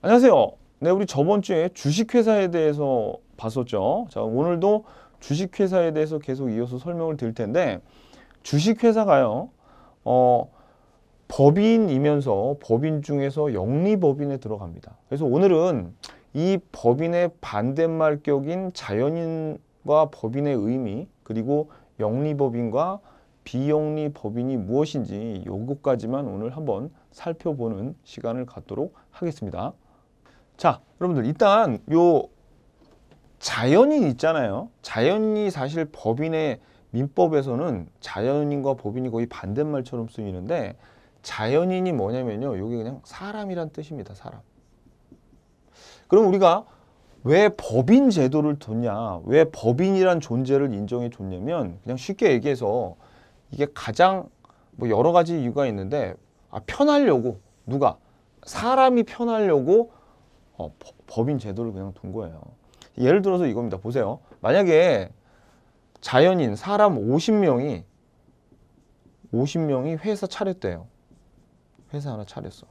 안녕하세요. 네, 우리 저번 주에 주식회사에 대해서 봤었죠. 자, 오늘도 주식회사에 대해서 계속 이어서 설명을 드릴 텐데 주식회사가요. 어, 법인이면서 법인 중에서 영리법인에 들어갑니다. 그래서 오늘은 이 법인의 반대말격인 자연인과 법인의 의미 그리고 영리법인과 비영리 법인이 무엇인지 요것까지만 오늘 한번 살펴보는 시간을 갖도록 하겠습니다. 자, 여러분들 일단 요 자연인 있잖아요. 자연이 사실 법인의 민법에서는 자연인과 법인이 거의 반대말처럼 쓰이는데 자연인이 뭐냐면요. 이게 그냥 사람이란 뜻입니다. 사람. 그럼 우리가 왜 법인 제도를 뒀냐 왜 법인이란 존재를 인정해 줬냐면 그냥 쉽게 얘기해서 이게 가장 뭐 여러 가지 이유가 있는데 아 편하려고 누가 사람이 편하려고 어, 법인 제도를 그냥 둔 거예요. 예를 들어서 이겁니다. 보세요. 만약에 자연인 사람 50명이 50명이 회사 차렸대요. 회사 하나 차렸어.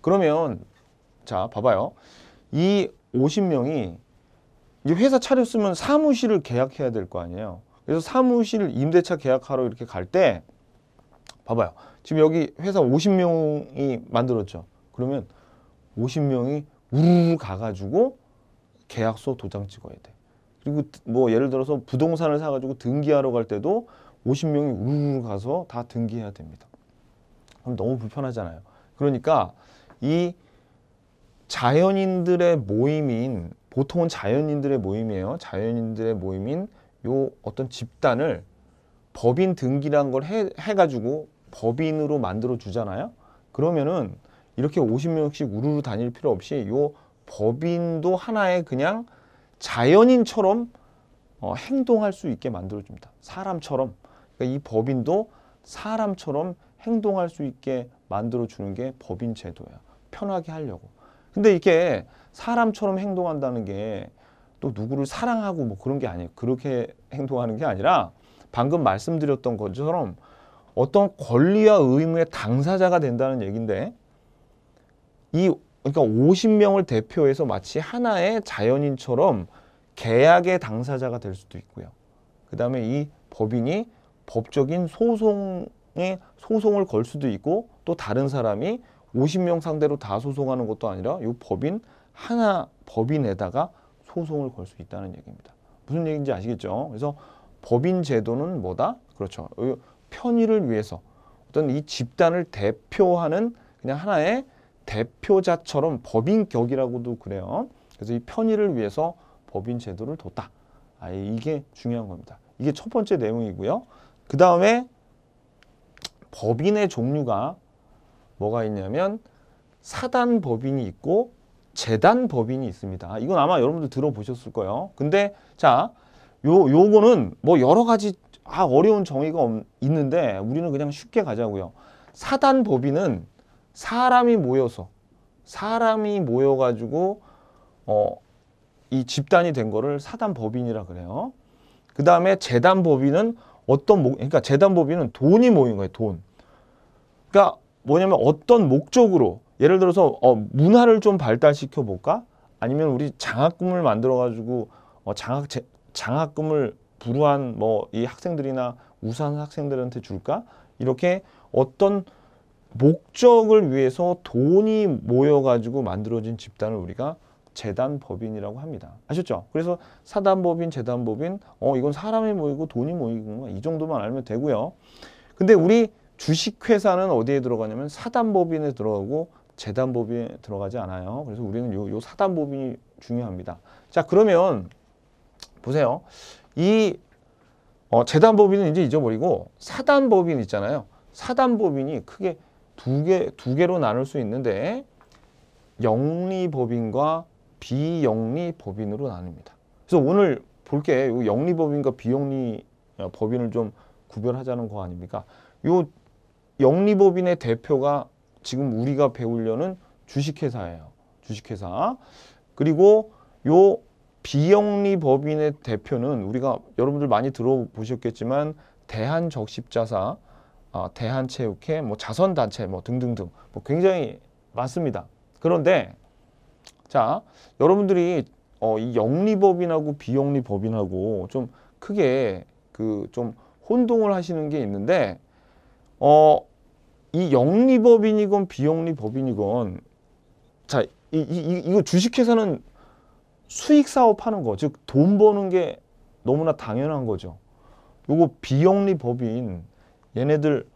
그러면 자 봐봐요. 이 50명이 이제 회사 차렸으면 사무실을 계약해야 될 거 아니에요. 그래서 사무실 임대차 계약하러 이렇게 갈 때 봐봐요. 지금 여기 회사 50명이 만들었죠. 그러면 50명이 우르르 가가지고 계약서 도장 찍어야 돼. 그리고 뭐 예를 들어서 부동산을 사가지고 등기하러 갈 때도 50명이 우르르 가서 다 등기해야 됩니다. 그럼 너무 불편하잖아요. 그러니까 이 자연인들의 모임인 보통은 자연인들의 모임이에요. 자연인들의 모임인 요 어떤 집단을 법인 등기란 걸 해, 해가지고 법인으로 만들어 주잖아요. 그러면은 이렇게 50명씩 우르르 다닐 필요 없이 요 법인도 하나의 그냥 자연인처럼 어, 행동할 수 있게 만들어줍니다. 사람처럼. 그러니까 이 법인도 사람처럼 행동할 수 있게 만들어주는 게 법인 제도야. 편하게 하려고. 근데 이게 사람처럼 행동한다는 게 또 누구를 사랑하고 뭐 그런 게 아니에요. 그렇게 행동하는 게 아니라 방금 말씀드렸던 것처럼 어떤 권리와 의무의 당사자가 된다는 얘기인데 이 그러니까 50명을 대표해서 마치 하나의 자연인처럼 계약의 당사자가 될 수도 있고요. 그 다음에 이 법인이 법적인 소송에 소송을 걸 수도 있고 또 다른 사람이 50명 상대로 다 소송하는 것도 아니라 이 법인 하나 법인에다가 소송을 걸 수 있다는 얘기입니다. 무슨 얘기인지 아시겠죠? 그래서 법인 제도는 뭐다? 그렇죠. 어, 편의를 위해서 어떤 이 집단을 대표하는 그냥 하나의 대표자처럼 법인격이라고도 그래요. 그래서 이 편의를 위해서 법인 제도를 뒀다. 아, 예, 이게 중요한 겁니다. 이게 첫 번째 내용이고요. 그 다음에 법인의 종류가 뭐가 있냐면 사단 법인이 있고 재단 법인이 있습니다. 이건 아마 여러분들 들어보셨을 거예요. 근데 자, 요, 요거는 뭐 여러 가지 아, 어려운 정의가 없, 있는데 우리는 그냥 쉽게 가자고요. 사단 법인은 사람이 모여서 사람이 모여가지고 어, 이 집단이 된 거를 사단 법인이라 그래요. 그 다음에 재단 법인은 어떤 목, 그러니까 재단 법인은 돈이 모인 거예요. 돈. 그러니까 뭐냐면 어떤 목적으로 예를 들어서 어, 문화를 좀 발달시켜 볼까? 아니면 우리 장학금을 만들어 가지고 어, 장학 재, 장학금을 불우한 뭐 이 학생들이나 우수한 학생들한테 줄까? 이렇게 어떤 목적을 위해서 돈이 모여가지고 만들어진 집단을 우리가 재단법인이라고 합니다. 아셨죠? 그래서 사단법인, 재단법인, 어, 이건 사람이 모이고 돈이 모이고 이 정도만 알면 되고요. 근데 우리 주식회사는 어디에 들어가냐면 사단법인에 들어가고 재단법인에 들어가지 않아요. 그래서 우리는 요, 요 사단법인이 중요합니다. 자, 그러면 보세요. 이 어, 재단법인은 이제 잊어버리고 사단법인 있잖아요. 사단법인이 크게 두 개, 두 개로 나눌 수 있는데 영리법인과 비영리법인으로 나뉩니다 그래서 오늘 볼 게 영리법인과 비영리 법인을 좀 구별하자는 거 아닙니까? 요 영리법인의 대표가 지금 우리가 배우려는 주식회사예요. 주식회사. 그리고 요 비영리법인의 대표는 우리가 여러분들 많이 들어보셨겠지만 대한적십자사 어, 대한체육회, 뭐 자선단체 뭐 등등등 뭐 굉장히 많습니다. 그런데 자 여러분들이 어, 이 영리법인하고 비영리법인하고 좀 크게 그 좀 혼동을 하시는 게 있는데 어, 이 영리법인이건 비영리법인이건 자 이, 이, 이거 주식회사는 수익사업 하는 거 즉 돈 버는 게 너무나 당연한 거죠. 요거 비영리법인 얘네들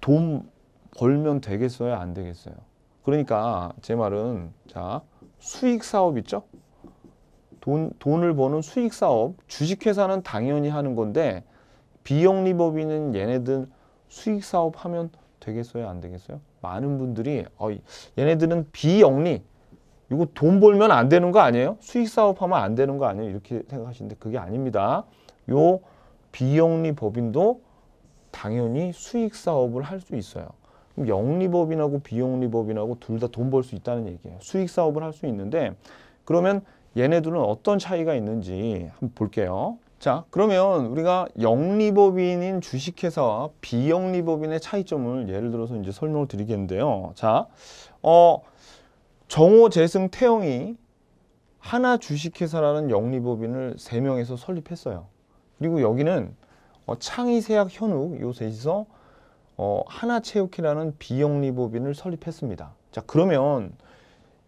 돈 벌면 되겠어요? 안 되겠어요? 그러니까 제 말은 자 수익 사업 있죠? 돈, 돈을 버는 수익 사업, 주식회사는 당연히 하는 건데 비영리법인은 얘네들 수익 사업 하면 되겠어요? 안 되겠어요? 많은 분들이 어, 얘네들은 비영리, 이거 돈 벌면 안 되는 거 아니에요? 수익 사업 하면 안 되는 거 아니에요? 이렇게 생각하시는데 그게 아닙니다. 요 비영리 법인도 당연히 수익 사업을 할 수 있어요. 그럼 영리법인하고 비영리법인하고 둘 다 돈 벌 수 있다는 얘기예요. 수익 사업을 할 수 있는데 그러면 얘네들은 어떤 차이가 있는지 한번 볼게요. 자 그러면 우리가 영리법인인 주식회사와 비영리법인의 차이점을 예를 들어서 이제 설명을 드리겠는데요. 자, 어, 정호, 재승, 태영이 하나 주식회사라는 영리법인을 3명에서 설립했어요. 그리고 여기는 어, 창의세약 현욱 요새에서 어, 하나 체육회라는 비영리법인을 설립했습니다. 자 그러면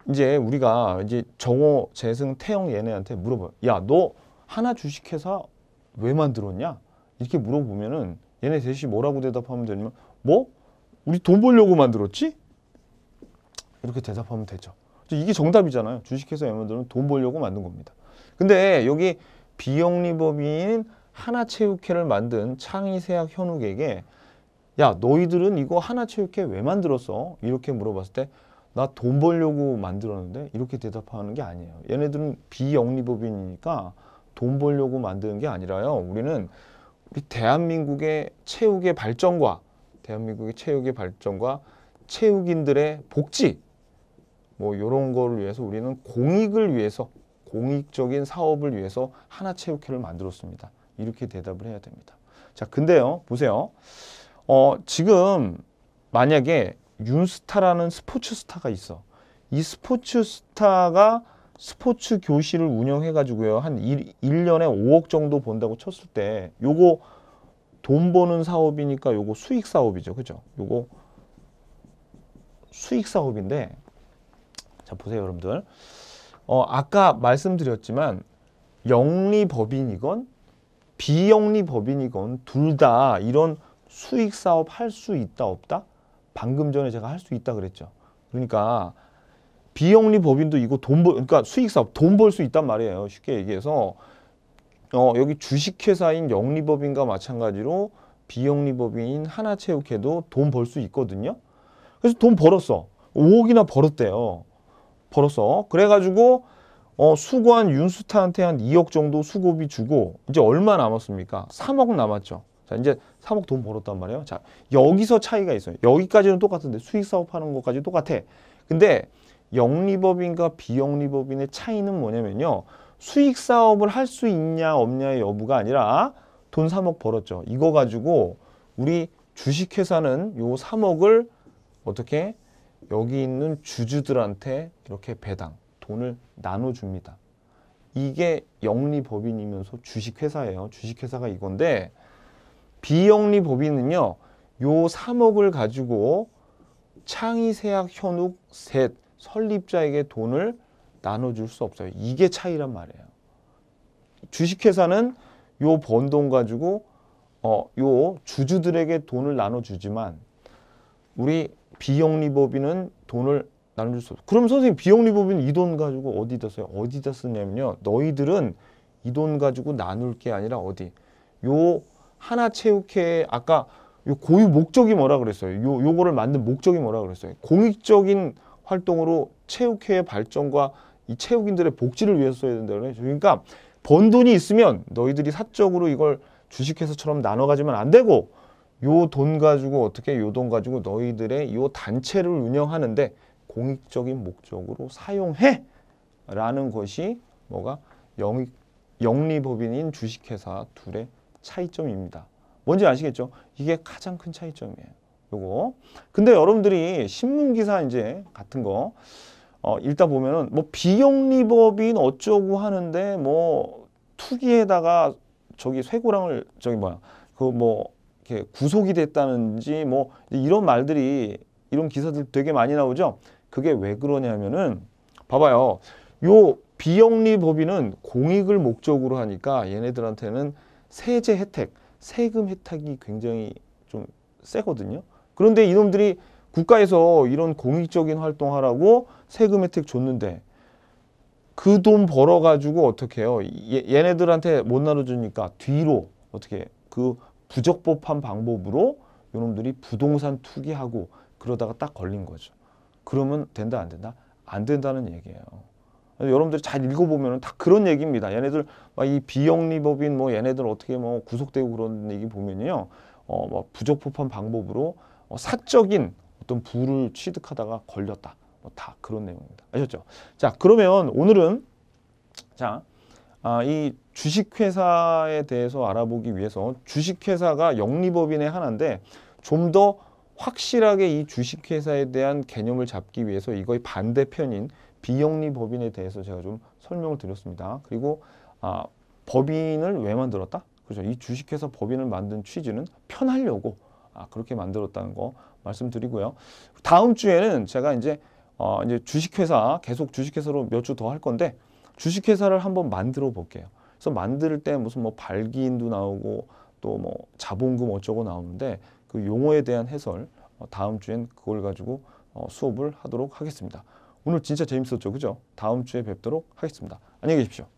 이제 우리가 이제 정호, 재승, 태영 얘네한테 물어봐요. 야너 하나 주식회사 왜 만들었냐? 이렇게 물어보면은 얘네 셋이 뭐라고 대답하면 되냐면 뭐? 우리 돈 벌려고 만들었지? 이렇게 대답하면 되죠. 이게 정답이잖아요. 주식회사 엠원들은 돈 벌려고 만든 겁니다. 근데 여기 비영리법인 하나체육회를 만든 창의세학 현욱에게 야 너희들은 이거 하나체육회 왜 만들었어? 이렇게 물어봤을 때 나 돈 벌려고 만들었는데 이렇게 대답하는 게 아니에요. 얘네들은 비영리법인이니까 돈 벌려고 만드는 게 아니라요. 우리는 우리 대한민국의 체육의 발전과 대한민국의 체육의 발전과 체육인들의 복지 뭐 이런 거를 위해서 우리는 공익을 위해서 공익적인 사업을 위해서 하나체육회를 만들었습니다. 이렇게 대답을 해야 됩니다. 자, 근데요, 보세요. 어, 지금 만약에 윤스타라는 스포츠 스타가 있어. 이 스포츠 스타가 스포츠 교실을 운영해 가지고요. 한 1, 일년에 5억 정도 번다고 쳤을 때 요거 돈 버는 사업이니까 요거 수익 사업이죠. 그죠? 요거 수익 사업인데 자, 보세요, 여러분들. 어, 아까 말씀드렸지만 영리법인이건 비영리 법인이건 둘 다 이런 수익 사업 할 수 있다 없다? 방금 전에 제가 할 수 있다 그랬죠. 그러니까 비영리 법인도 이거 돈 벌, 그러니까 수익 사업 돈 벌 수 있단 말이에요. 쉽게 얘기해서 어, 여기 주식회사인 영리법인과 마찬가지로 비영리법인 하나체육회도 돈 벌 수 있거든요. 그래서 돈 벌었어. 5억이나 벌었대요. 벌었어. 그래가지고 어, 수고한 윤수타한테 한 2억 정도 수고비 주고 이제 얼마 남았습니까? 3억 남았죠. 자, 이제 3억 돈 벌었단 말이에요. 자, 여기서 차이가 있어요. 여기까지는 똑같은데 수익 사업하는 것까지 똑같아. 근데 영리법인과 비영리법인의 차이는 뭐냐면요. 수익 사업을 할 수 있냐 없냐의 여부가 아니라 돈 3억 벌었죠. 이거 가지고 우리 주식회사는 요 3억을 어떻게 여기 있는 주주들한테 이렇게 배당 돈을 나눠줍니다. 이게 영리법인이면서 주식회사예요. 주식회사가 이건데 비영리법인은요. 요 3억을 가지고 창의세약 현욱 셋 설립자에게 돈을 나눠줄 수 없어요. 이게 차이란 말이에요. 주식회사는 요 번 돈 가지고 어, 요 주주들에게 돈을 나눠주지만 우리 비영리법인은 돈을 나눠줄 수 없어. 그럼 선생님 비영 리법인 이 돈 가지고 어디다 써요? 어디다 쓰냐면요. 너희들은 이 돈 가지고 나눌 게 아니라 어디? 요 하나 체육회 아까 요 고유 목적이 뭐라 그랬어요? 요 요거를 만든 목적이 뭐라 그랬어요? 공익적인 활동으로 체육회의 발전과 이 체육인들의 복지를 위해서 써야 된다고 그요 그러니까 번 돈이 있으면 너희들이 사적으로 이걸 주식회사처럼 나눠 가지면 안 되고 요 돈 가지고 어떻게 요 돈 가지고 너희들의 요 단체를 운영하는데 공익적인 목적으로 사용해 라는 것이 뭐가 영, 영리법인인 주식회사 둘의 차이점입니다. 뭔지 아시겠죠? 이게 가장 큰 차이점이에요. 요거. 근데 여러분들이 신문기사 이제 같은 거 어, 읽다 보면은 뭐 비영리법인 어쩌고 하는데 뭐 투기에다가 저기 쇠고랑을 저기 뭐야 그 뭐 이렇게 구속이 됐다는지 뭐 이런 말들이 이런 기사들 되게 많이 나오죠. 그게 왜 그러냐면은 봐봐요. 요 비영리 법인은 공익을 목적으로 하니까 얘네들한테는 세제 혜택, 세금 혜택이 굉장히 좀 세거든요. 그런데 이놈들이 국가에서 이런 공익적인 활동하라고 세금 혜택 줬는데 그 돈 벌어가지고 어떻게 해요? 얘, 얘네들한테 못 나눠주니까 뒤로 어떻게 그 부적법한 방법으로 요놈들이 부동산 투기하고 그러다가 딱 걸린 거죠. 그러면 된다 안 된다? 안 된다는 얘기예요. 여러분들이 잘 읽어보면 다 그런 얘기입니다. 얘네들 막 이 비영리법인 뭐 얘네들 어떻게 뭐 구속되고 그런 얘기 보면요. 어, 뭐 부적법한 방법으로 어, 사적인 어떤 부를 취득하다가 걸렸다. 뭐다 그런 내용입니다. 아셨죠? 자, 그러면 오늘은 자, 아, 이 주식회사에 대해서 알아보기 위해서 주식회사가 영리법인의 하나인데 좀더 확실하게 이 주식회사에 대한 개념을 잡기 위해서 이거의 반대편인 비영리 법인에 대해서 제가 좀 설명을 드렸습니다. 그리고 아, 법인을 왜 만들었다? 그렇죠. 이 주식회사 법인을 만든 취지는 편하려고 아, 그렇게 만들었다는 거 말씀드리고요. 다음 주에는 제가 이제 어, 이제 주식회사 계속 주식회사로 몇 주 더 할 건데 주식회사를 한번 만들어 볼게요. 그래서 만들 때 무슨 뭐 발기인도 나오고 또 뭐 자본금 어쩌고 나오는데 그 용어에 대한 해설 어, 다음 주엔 그걸 가지고 어, 수업을 하도록 하겠습니다. 오늘 진짜 재밌었죠? 그죠? 다음 주에 뵙도록 하겠습니다. 안녕히 계십시오.